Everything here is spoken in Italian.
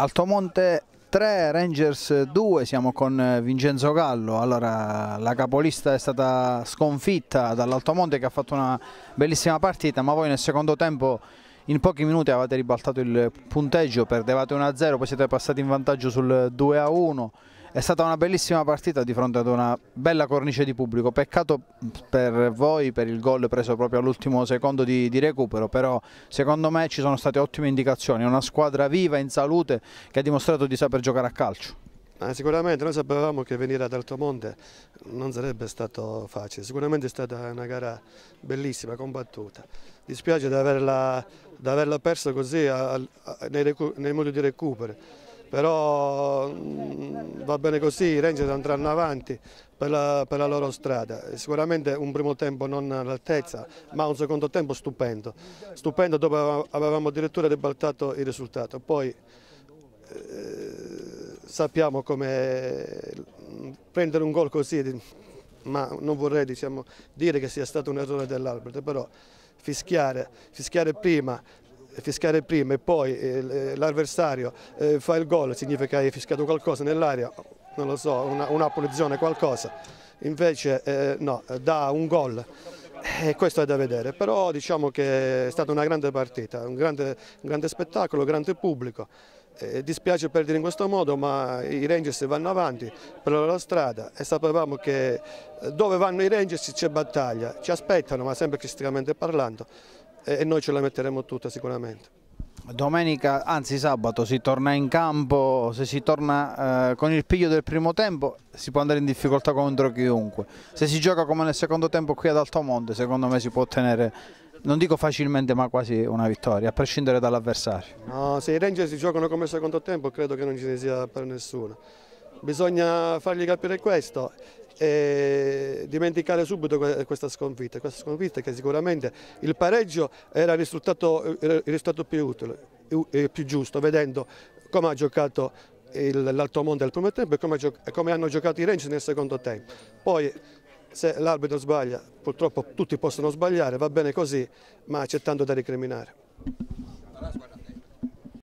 Altomonte 3, Rangers 2, siamo con eh, Vincenzo Gallo, allora la capolista è stata sconfitta dall'Altomonte che ha fatto una bellissima partita ma voi nel secondo tempo in pochi minuti avete ribaltato il punteggio, perdevate 1-0, poi siete passati in vantaggio sul 2-1 è stata una bellissima partita di fronte ad una bella cornice di pubblico, peccato per voi per il gol preso proprio all'ultimo secondo di, di, recupero, però secondo me ci sono state ottime indicazioni, una squadra viva, in salute, che ha dimostrato di saper giocare a calcio. Ma sicuramente noi sapevamo che venire ad Altomonte non sarebbe stato facile, sicuramente è stata una gara bellissima, combattuta. Dispiace di averla, averla persa così a, a, nei, nei modi di recupero però mh, mm, va bene così, i Ranger andranno avanti per la, per la, loro strada, sicuramente un primo tempo non all'altezza ma un secondo tempo stupendo, stupendo dopo avevamo addirittura ribaltato il risultato, poi eh, sappiamo come mm, prendere un gol così, ma non vorrei diciamo, dire che sia stato un errore dell'Albert, però fischiare, fischiare prima, fischiare prima e poi eh, eh, l'avversario eh, fa il gol significa che hai fischiato qualcosa nell'aria, non lo so, una, una punizione, qualcosa. Invece eh, no, dà un gol. E eh, questo è da vedere, però diciamo che è stata una grande partita, un grande, un grande spettacolo, un grande pubblico. Eh, dispiace perdere in questo modo, ma i Rangers vanno avanti per la loro strada e sapevamo che eh, dove vanno i Rangers c'è battaglia, ci aspettano, ma sempre criticamente parlando e noi ce la metteremo tutta sicuramente. Domenica, anzi sabato, si torna in campo, se si torna eh, con il piglio del primo tempo si può andare in difficoltà contro chiunque. Se si gioca come nel secondo tempo qui ad Altomonte, secondo me si può ottenere, non dico facilmente, ma quasi una vittoria, a prescindere dall'avversario. No, se i Ranger si giocano come secondo tempo credo che non ce ne sia per nessuno. Bisogna fargli capire questo e dimenticare subito questa sconfitta, questa sconfitta che sicuramente il pareggio era il risultato, il risultato più utile, più giusto, vedendo come ha giocato l'altro mondo nel primo tempo e come, come hanno giocato i Rangers nel secondo tempo. Poi se l'arbitro sbaglia, purtroppo tutti possono sbagliare, va bene così, ma c'è tanto da recriminare.